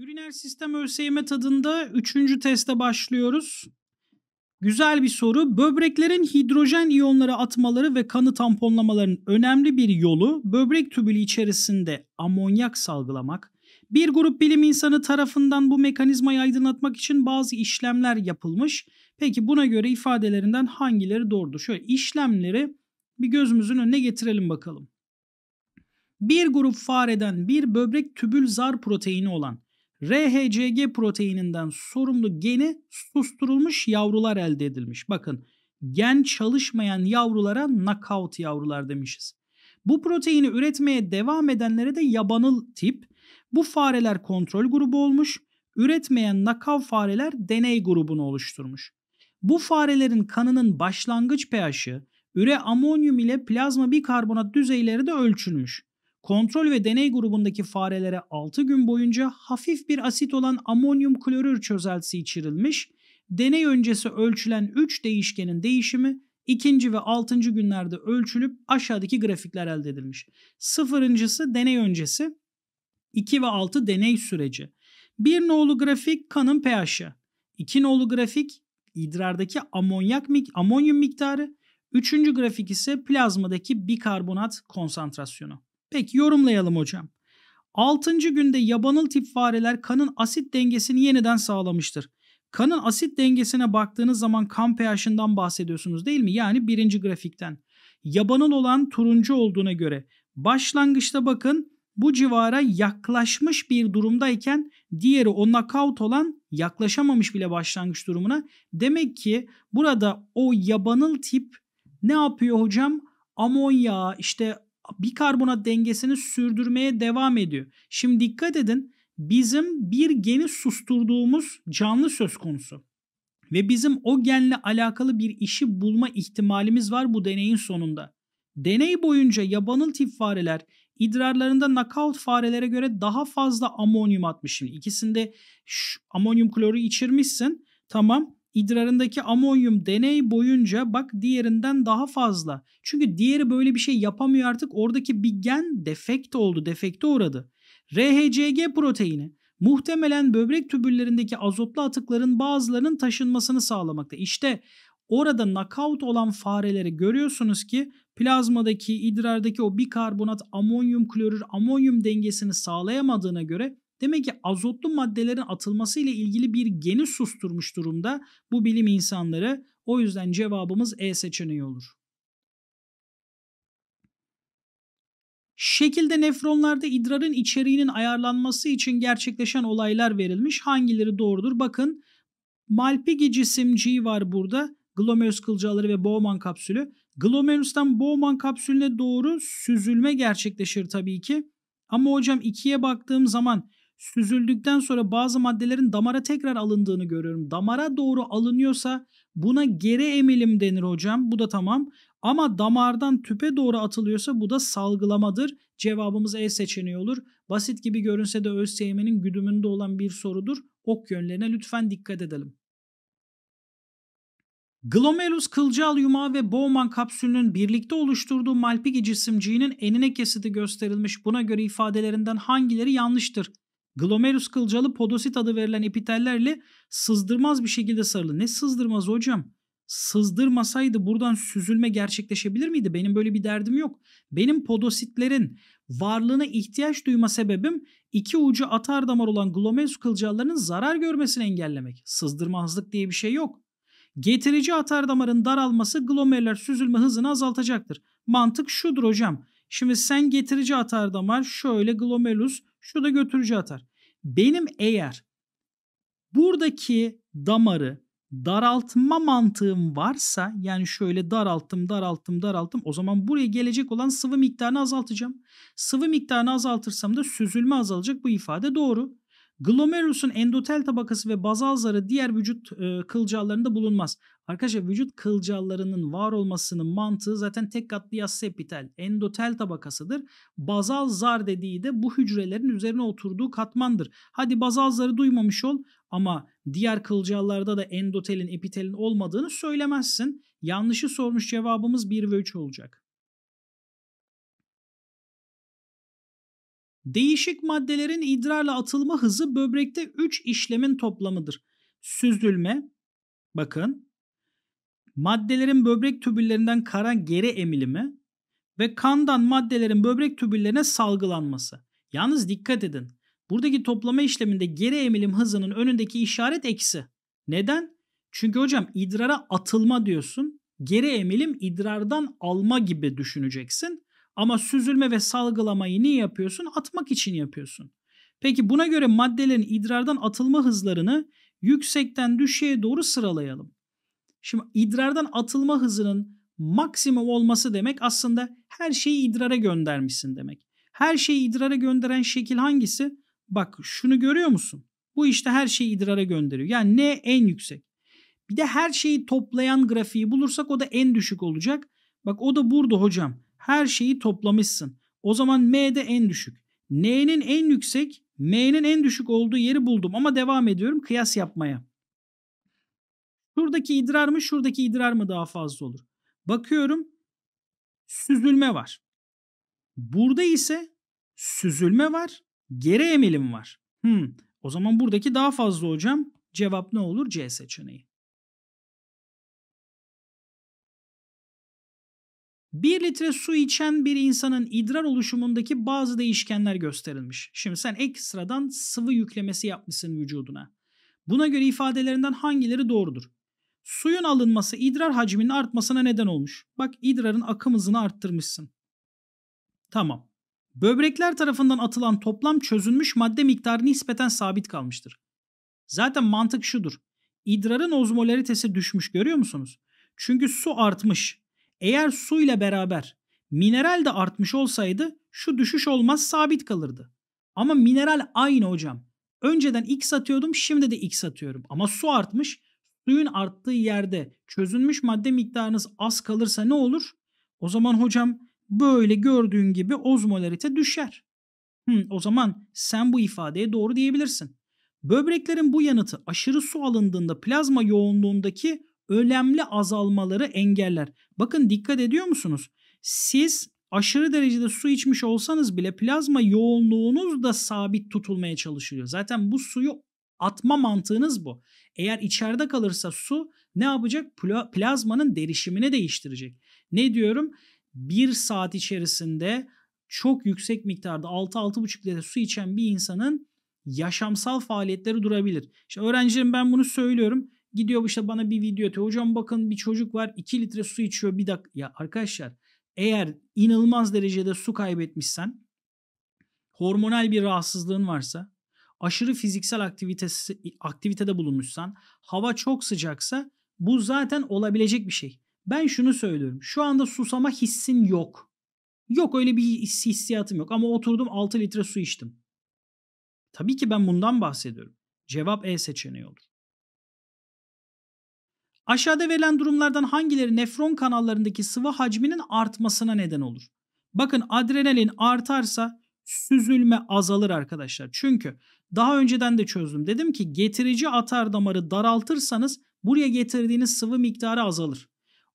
Üriner sistem ÖSYM tadında üçüncü teste başlıyoruz. Güzel bir soru. Böbreklerin hidrojen iyonları atmaları ve kanı tamponlamaların önemli bir yolu böbrek tübülü içerisinde amonyak salgılamak. Bir grup bilim insanı tarafından bu mekanizmayı aydınlatmak için bazı işlemler yapılmış. Peki buna göre ifadelerinden hangileri doğrudur? Şöyle işlemleri bir gözümüzün önüne getirelim bakalım. Bir grup fareden bir böbrek tübül zar proteini olan RHCG proteininden sorumlu geni susturulmuş yavrular elde edilmiş. Bakın gen çalışmayan yavrulara knockout yavrular demişiz. Bu proteini üretmeye devam edenlere de yabanıl tip. Bu fareler kontrol grubu olmuş. Üretmeyen knockout fareler deney grubunu oluşturmuş. Bu farelerin kanının başlangıç pH'i, üre amonyum ile plazma bikarbonat düzeyleri de ölçülmüş. Kontrol ve deney grubundaki farelere 6 gün boyunca hafif bir asit olan amonyum klorür çözeltisi içirilmiş, deney öncesi ölçülen 3 değişkenin değişimi ikinci ve altıncı günlerde ölçülüp aşağıdaki grafikler elde edilmiş. Sıfırıncısı deney öncesi, 2 ve 6 deney süreci. 1 nolu grafik kanın pH'i, 2 nolu grafik idrardaki amonyak mik amonyum miktarı, Üçüncü grafik ise plazmadaki bikarbonat konsantrasyonu. Peki yorumlayalım hocam. 6. günde yabanıl tip fareler kanın asit dengesini yeniden sağlamıştır. Kanın asit dengesine baktığınız zaman kan pH'ından bahsediyorsunuz değil mi? Yani birinci grafikten. Yabanıl olan turuncu olduğuna göre başlangıçta bakın bu civara yaklaşmış bir durumdayken diğeri o knockout olan yaklaşamamış bile başlangıç durumuna. Demek ki burada o yabanıl tip ne yapıyor hocam? Amonya işte bir karbonat dengesini sürdürmeye devam ediyor. Şimdi dikkat edin bizim bir geni susturduğumuz canlı söz konusu. Ve bizim o genle alakalı bir işi bulma ihtimalimiz var bu deneyin sonunda. Deney boyunca yabanıl tip fareler idrarlarında knockout farelere göre daha fazla amonyum atmış. İkisinde ikisinde amonyum kloru içirmişsin. Tamam idrarındaki amonyum deney boyunca bak diğerinden daha fazla. Çünkü diğeri böyle bir şey yapamıyor artık. Oradaki bir gen defekt oldu, defekte uğradı. RHCG proteini muhtemelen böbrek tübüllerindeki azotlu atıkların bazılarının taşınmasını sağlamakta. İşte orada knockout olan fareleri görüyorsunuz ki plazmadaki, idrardaki o bikarbonat, amonyum klorür, amonyum dengesini sağlayamadığına göre Demek ki azotlu maddelerin atılması ile ilgili bir geni susturmuş durumda bu bilim insanları. O yüzden cevabımız E seçeneği olur. Şekilde nefronlarda idrarın içeriğinin ayarlanması için gerçekleşen olaylar verilmiş. Hangileri doğrudur? Bakın Malpighi cisimciği var burada. Glomerulus kılcaları ve Bowman kapsülü. Glomerulus'tan Bowman kapsülüne doğru süzülme gerçekleşir tabii ki. Ama hocam ikiye baktığım zaman süzüldükten sonra bazı maddelerin damara tekrar alındığını görüyorum. Damara doğru alınıyorsa buna geri emilim denir hocam. Bu da tamam. Ama damardan tüpe doğru atılıyorsa bu da salgılamadır. Cevabımız E seçeneği olur. Basit gibi görünse de ÖSYM'nin güdümünde olan bir sorudur. Ok yönlerine lütfen dikkat edelim. Glomerulus kılcal yumağı ve Bowman kapsülünün birlikte oluşturduğu Malpighi cisimciğinin enine kesiti gösterilmiş. Buna göre ifadelerinden hangileri yanlıştır? Glomerus kılcalı podosit adı verilen epitellerle sızdırmaz bir şekilde sarılı. Ne sızdırmaz hocam? Sızdırmasaydı buradan süzülme gerçekleşebilir miydi? Benim böyle bir derdim yok. Benim podositlerin varlığına ihtiyaç duyma sebebim iki ucu atar damar olan glomerus kılcallarının zarar görmesini engellemek. Sızdırmazlık diye bir şey yok. Getirici atar damarın daralması glomerüler süzülme hızını azaltacaktır. Mantık şudur hocam. Şimdi sen getirici atar damar şöyle glomerulus şu da götürücü atar. Benim eğer buradaki damarı daraltma mantığım varsa yani şöyle daralttım daralttım daralttım o zaman buraya gelecek olan sıvı miktarını azaltacağım. Sıvı miktarını azaltırsam da süzülme azalacak bu ifade doğru. Glomerulus'un endotel tabakası ve bazal zarı diğer vücut e, kılcallarında bulunmaz. Arkadaşlar vücut kılcallarının var olmasının mantığı zaten tek katlı yassı epitel, endotel tabakasıdır. Bazal zar dediği de bu hücrelerin üzerine oturduğu katmandır. Hadi bazal zarı duymamış ol ama diğer kılcallarda da endotelin, epitelin olmadığını söylemezsin. Yanlışı sormuş cevabımız 1 ve 3 olacak. Değişik maddelerin idrarla atılma hızı böbrekte 3 işlemin toplamıdır. Süzülme, bakın, maddelerin böbrek tübüllerinden kara geri emilimi ve kandan maddelerin böbrek tübüllerine salgılanması. Yalnız dikkat edin. Buradaki toplama işleminde geri emilim hızının önündeki işaret eksi. Neden? Çünkü hocam idrara atılma diyorsun. Geri emilim idrardan alma gibi düşüneceksin. Ama süzülme ve salgılamayı niye yapıyorsun? Atmak için yapıyorsun. Peki buna göre maddelerin idrardan atılma hızlarını yüksekten düşeye doğru sıralayalım. Şimdi idrardan atılma hızının maksimum olması demek aslında her şeyi idrara göndermişsin demek. Her şeyi idrara gönderen şekil hangisi? Bak şunu görüyor musun? Bu işte her şeyi idrara gönderiyor. Yani ne en yüksek. Bir de her şeyi toplayan grafiği bulursak o da en düşük olacak. Bak o da burada hocam her şeyi toplamışsın. O zaman M de en düşük. N'nin en yüksek, M'nin en düşük olduğu yeri buldum ama devam ediyorum kıyas yapmaya. Şuradaki idrar mı, şuradaki idrar mı daha fazla olur? Bakıyorum süzülme var. Burada ise süzülme var, geri emilim var. Hmm, o zaman buradaki daha fazla hocam. Cevap ne olur? C seçeneği. 1 litre su içen bir insanın idrar oluşumundaki bazı değişkenler gösterilmiş. Şimdi sen ekstradan sıvı yüklemesi yapmışsın vücuduna. Buna göre ifadelerinden hangileri doğrudur? Suyun alınması idrar hacminin artmasına neden olmuş. Bak idrarın akım hızını arttırmışsın. Tamam. Böbrekler tarafından atılan toplam çözünmüş madde miktarı nispeten sabit kalmıştır. Zaten mantık şudur. İdrarın ozmolaritesi düşmüş görüyor musunuz? Çünkü su artmış. Eğer su ile beraber mineral de artmış olsaydı şu düşüş olmaz sabit kalırdı. Ama mineral aynı hocam. Önceden x atıyordum şimdi de x atıyorum. Ama su artmış. Suyun arttığı yerde çözünmüş madde miktarınız az kalırsa ne olur? O zaman hocam böyle gördüğün gibi ozmolarite düşer. Hı, o zaman sen bu ifadeye doğru diyebilirsin. Böbreklerin bu yanıtı aşırı su alındığında plazma yoğunluğundaki önemli azalmaları engeller. Bakın dikkat ediyor musunuz? Siz aşırı derecede su içmiş olsanız bile plazma yoğunluğunuz da sabit tutulmaya çalışılıyor. Zaten bu suyu atma mantığınız bu. Eğer içeride kalırsa su ne yapacak? plazmanın derişimini değiştirecek. Ne diyorum? Bir saat içerisinde çok yüksek miktarda 6-6,5 litre su içen bir insanın yaşamsal faaliyetleri durabilir. İşte öğrencilerim ben bunu söylüyorum. Gidiyor işte bana bir video atıyor. Hocam bakın bir çocuk var 2 litre su içiyor bir dakika. Ya arkadaşlar eğer inanılmaz derecede su kaybetmişsen hormonal bir rahatsızlığın varsa aşırı fiziksel aktivitesi, aktivitede bulunmuşsan hava çok sıcaksa bu zaten olabilecek bir şey. Ben şunu söylüyorum. Şu anda susama hissin yok. Yok öyle bir his, hissiyatım yok ama oturdum 6 litre su içtim. Tabii ki ben bundan bahsediyorum. Cevap E seçeneği olur. Aşağıda verilen durumlardan hangileri nefron kanallarındaki sıvı hacminin artmasına neden olur? Bakın adrenalin artarsa süzülme azalır arkadaşlar. Çünkü daha önceden de çözdüm. Dedim ki getirici atar damarı daraltırsanız buraya getirdiğiniz sıvı miktarı azalır.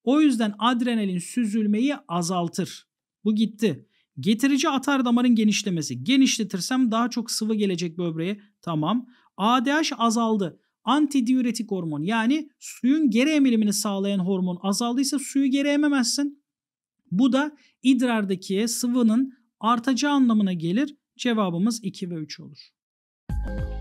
O yüzden adrenalin süzülmeyi azaltır. Bu gitti. Getirici atar damarın genişlemesi. Genişletirsem daha çok sıvı gelecek böbreğe. Tamam. ADH azaldı antidiüretik hormon yani suyun geri emilimini sağlayan hormon azaldıysa suyu geri ememezsin. Bu da idrardaki sıvının artacağı anlamına gelir. Cevabımız 2 ve 3 olur.